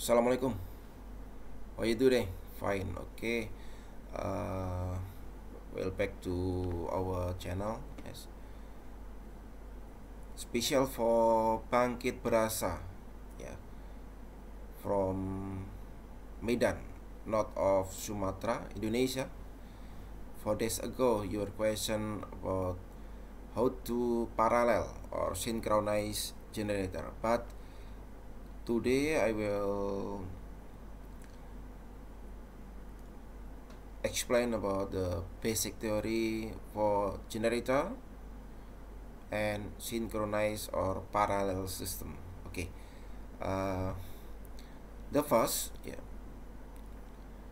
assalamualaikum Oh iya itu deh, fine okay uh, eh, well back to our channel yes special for bangkit berasa yeah from Medan north of Sumatra Indonesia four days ago your question about how to parallel or synchronize generator but today I will explain about the basic theory for generator and synchronized or parallel system okay uh, the first yeah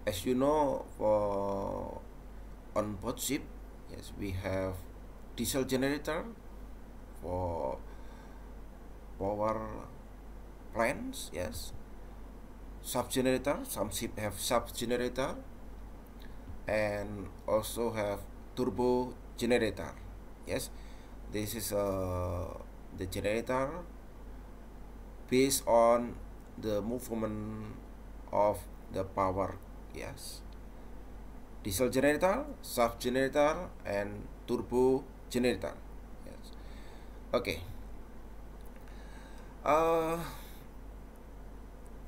as you know for on both ship yes we have diesel generator for power plants yes subgenerator some ship have subgenerator and also have turbo generator yes this is uh, the generator based on the movement of the power yes diesel generator sub generator and turbo generator yes okay uh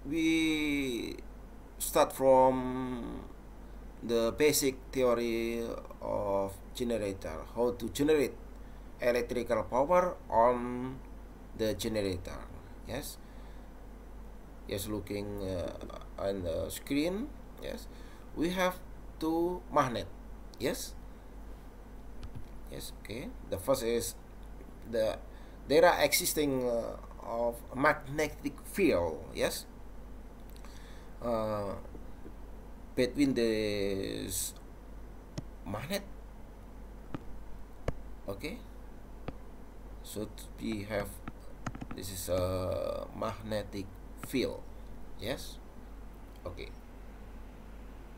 we start from the basic theory of generator how to generate electrical power on the generator yes yes looking uh, on the screen yes we have two magnet yes yes okay the first is the there are existing uh, of magnetic field yes uh, between the magnet okay so we have this is a uh, magnetic field yes okay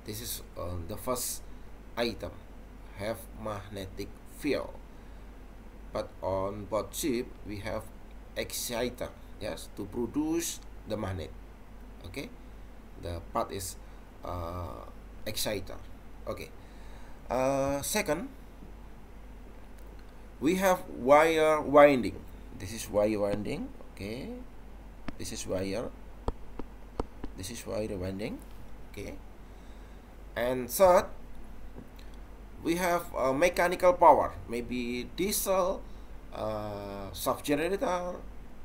this is on uh, the first item have magnetic field but on board ship we have exciter yes to produce the magnet okay the part is uh, exciter okay uh, second we have wire winding this is wire winding okay this is wire this is wire winding okay and third we have uh, mechanical power maybe diesel uh, sub generator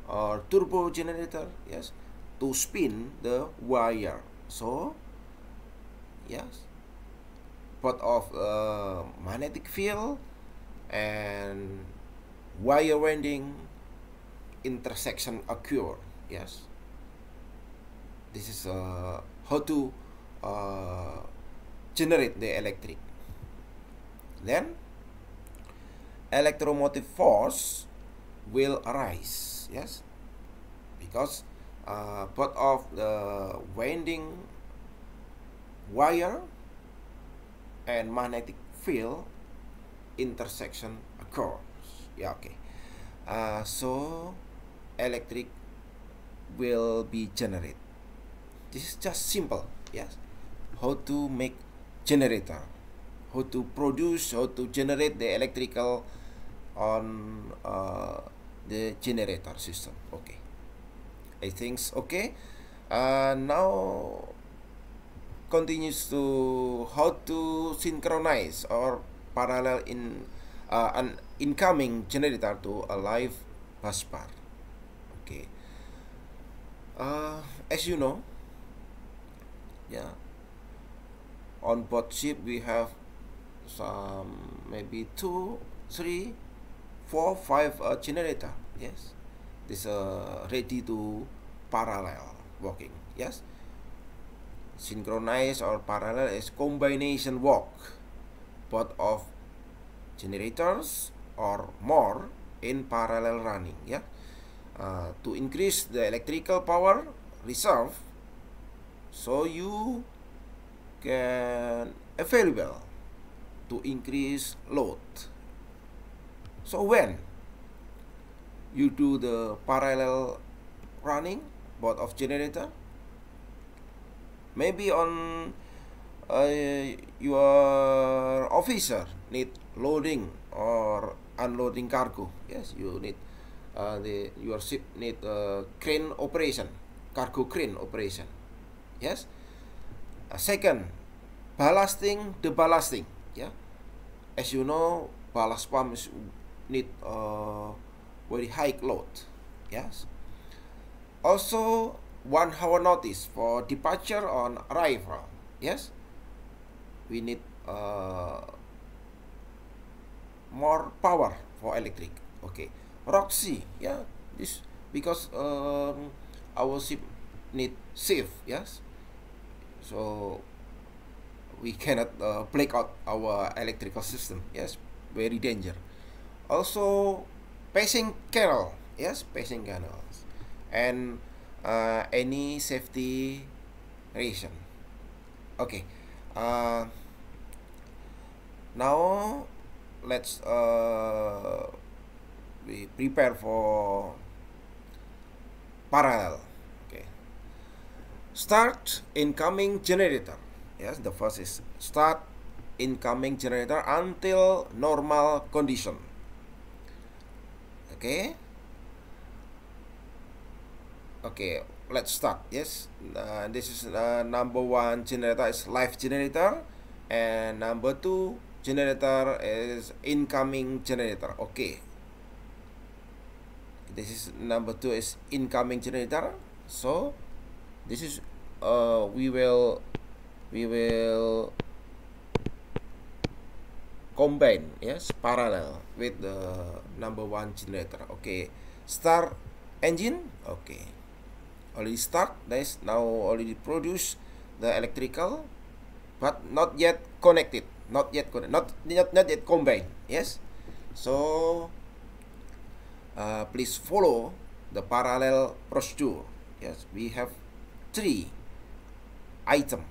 or turbo generator yes to spin the wire so yes part of uh, magnetic field and wire winding intersection occur yes this is uh, how to uh, generate the electric then electromotive force will arise yes because uh, of the winding wire and magnetic field intersection occurs. Yeah, okay. Uh, so electric will be generated. This is just simple. Yes, how to make generator, how to produce, how to generate the electrical on uh, the generator system. Okay. I think okay uh, now continues to how to synchronize or parallel in uh, an incoming generator to a live busbar okay uh, as you know yeah on board ship we have some maybe two three four five uh, generator yes is uh, ready to parallel walking yes synchronized or parallel is combination walk both of generators or more in parallel running yeah uh, to increase the electrical power reserve so you can available to increase load so when you do the parallel running both of generator maybe on uh, your officer need loading or unloading cargo yes you need uh, the your ship need a crane operation cargo crane operation yes uh, second ballasting the ballasting yeah as you know ballast pumps need uh, very high load. Yes. Also, one hour notice for departure on arrival. Yes. We need uh, more power for electric. Okay. Roxy. Yeah. This because um, our ship need safe. Yes. So we cannot uh, out our electrical system. Yes. Very danger. Also pacing kernel yes pacing kernels and uh, any safety reason okay uh, now let's uh, we prepare for parallel okay start incoming generator yes the first is start incoming generator until normal condition oke okay. oke okay, let's start yes uh, this is uh, number one generator is live generator and number two generator is incoming generator oke okay. this is number two is incoming generator so this is uh we will we will combine yes ya, parallel with the number one generator okay start engine okay already start that is now already produce the electrical but not yet connected not yet connected not not, not yet combined yes so uh, please follow the parallel procedure yes we have three item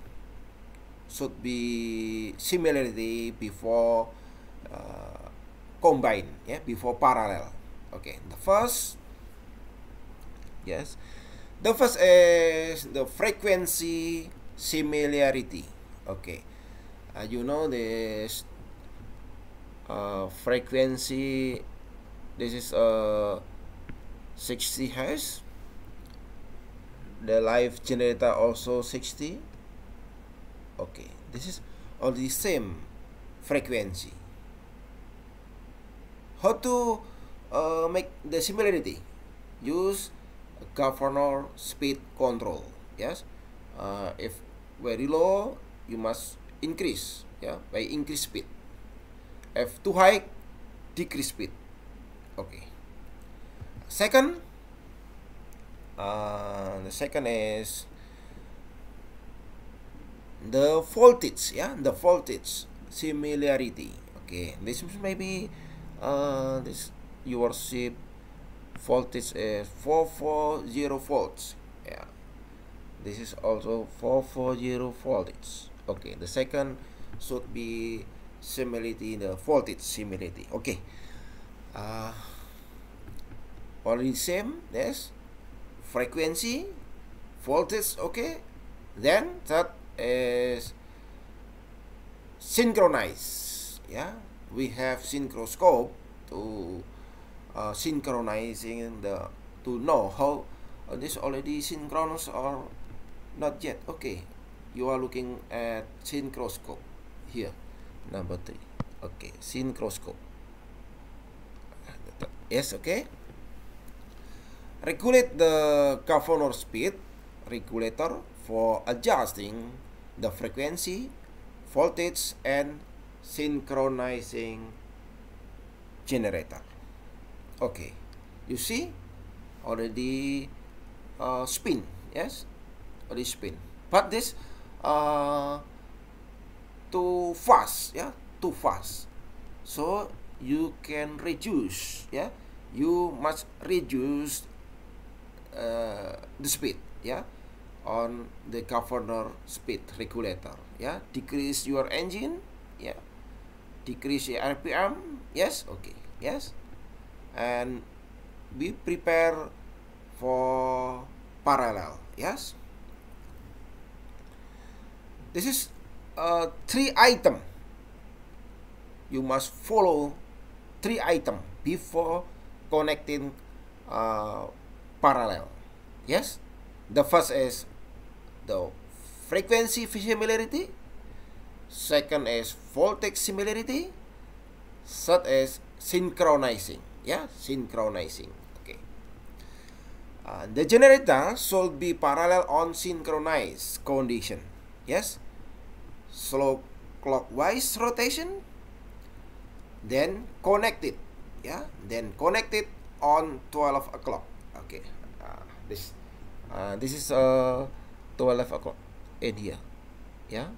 should be similarity before uh, combine yeah before parallel okay the first yes the first is the frequency similarity okay uh, you know this uh, frequency this is a uh, 60 hertz the live generator also 60 okay this is all the same frequency how to uh, make the similarity use governor speed control yes uh, if very low you must increase yeah by increase speed if too high decrease speed okay second uh, the second is the voltage yeah the voltage similarity okay this maybe uh, this your ship voltage is 440 volts yeah this is also 440 voltage okay the second should be similarity the voltage similarity okay uh, already same yes frequency voltage okay then that is synchronize yeah we have synchroscope to uh, synchronizing the to know how uh, this already synchronous or not yet okay you are looking at synchroscope here number three okay synchroscope yes okay regulate the governor speed regulator for adjusting the frequency, voltage, and synchronizing generator. Okay, you see already uh, spin, yes, already spin. But this uh, too fast, yeah, too fast. So you can reduce, yeah, you must reduce uh, the speed, yeah on the governor speed regulator ya yeah. decrease your engine ya yeah. decrease your rpm yes okay yes and we prepare for parallel yes this is uh, three item you must follow three item before connecting uh, parallel yes the first is the frequency similarity, second is voltage similarity, third is synchronizing. Yeah, synchronizing. Okay. Uh, the generator should be parallel on synchronized condition. Yes, slow clockwise rotation, then connected. Yeah, then connected on 12 o'clock. Okay, uh, this uh, this is a uh, 12 o'clock eh, in here yeah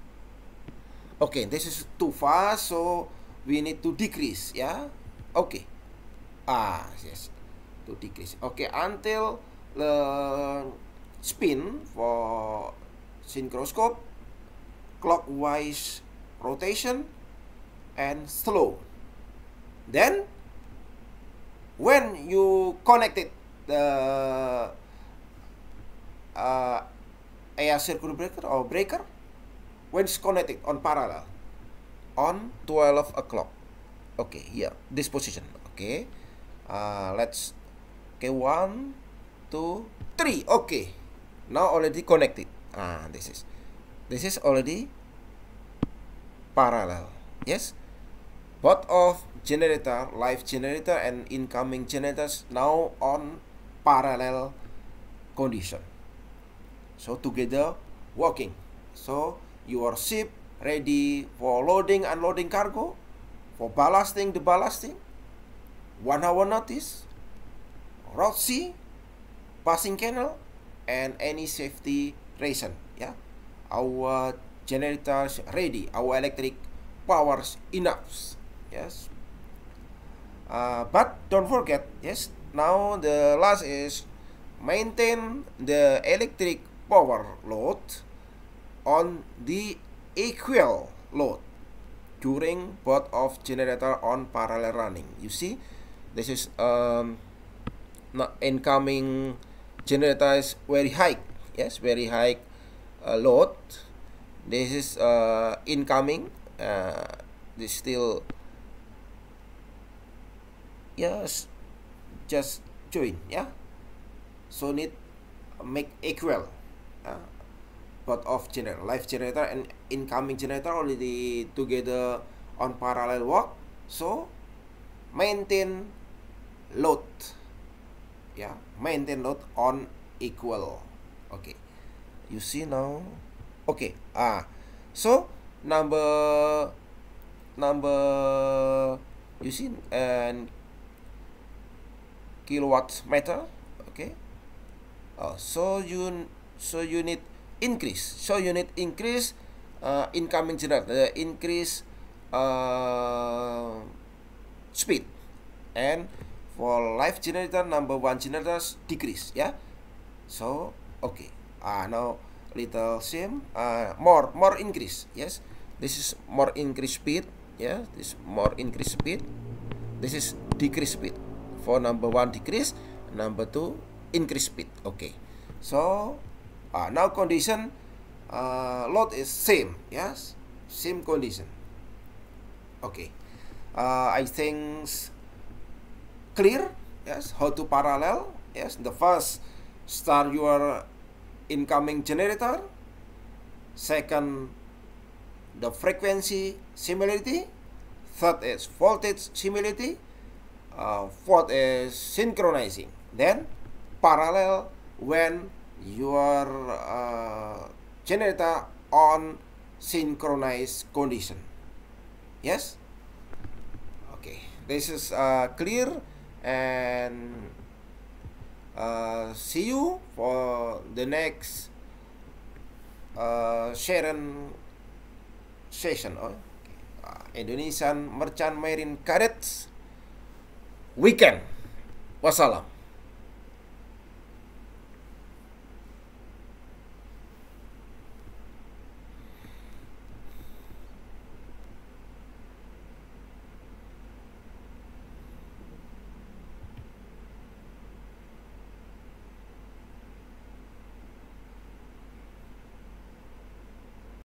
okay this is too fast so we need to decrease ya. okay ah yes to decrease okay until the spin for synchroscope clockwise rotation and slow then when you connected the uh, a circuit breaker or breaker when it's connected on parallel on 12 o'clock okay here this position okay uh, let's okay one two three okay now already connected ah this is this is already parallel yes both of generator live generator and incoming generators now on parallel condition So together walking. So your ship ready for loading unloading cargo, for ballasting the ballasting, one hour notice, road sea, passing canal, and any safety reason. Yeah, our generators ready, our electric powers enough. Yes. Uh, but don't forget. Yes. Now the last is maintain the electric power load on the equal load during both of generator on parallel running. You see, this is um, not incoming generator is very high. Yes, very high uh, load. This is uh, incoming. Uh, this still yes, just join. Yeah, so need make equal both of generator, live generator and incoming generator already together on parallel walk, So maintain load, yeah, maintain load on equal. Okay, you see now. Okay, ah, so number number you see and kilowatt meter. Okay, oh so you so you need increase so you need increase uh, incoming generator uh, increase uh, speed and for life generator number one generator decrease yeah so okay ah uh, now little sim uh, more more increase yes this is more increase speed yeah this more increase speed this is decrease speed for number one decrease number two increase speed okay so Uh, now condition uh, load is same yes same condition okay uh, I think clear yes how to parallel yes the first start your incoming generator second the frequency similarity third is voltage similarity uh, fourth is synchronizing then parallel when your uh, generator on synchronized condition yes okay this is uh, clear and uh, see you for the next uh, Sharon session oh, okay. uh, Indonesian Merchant Marine Cadets weekend wassalam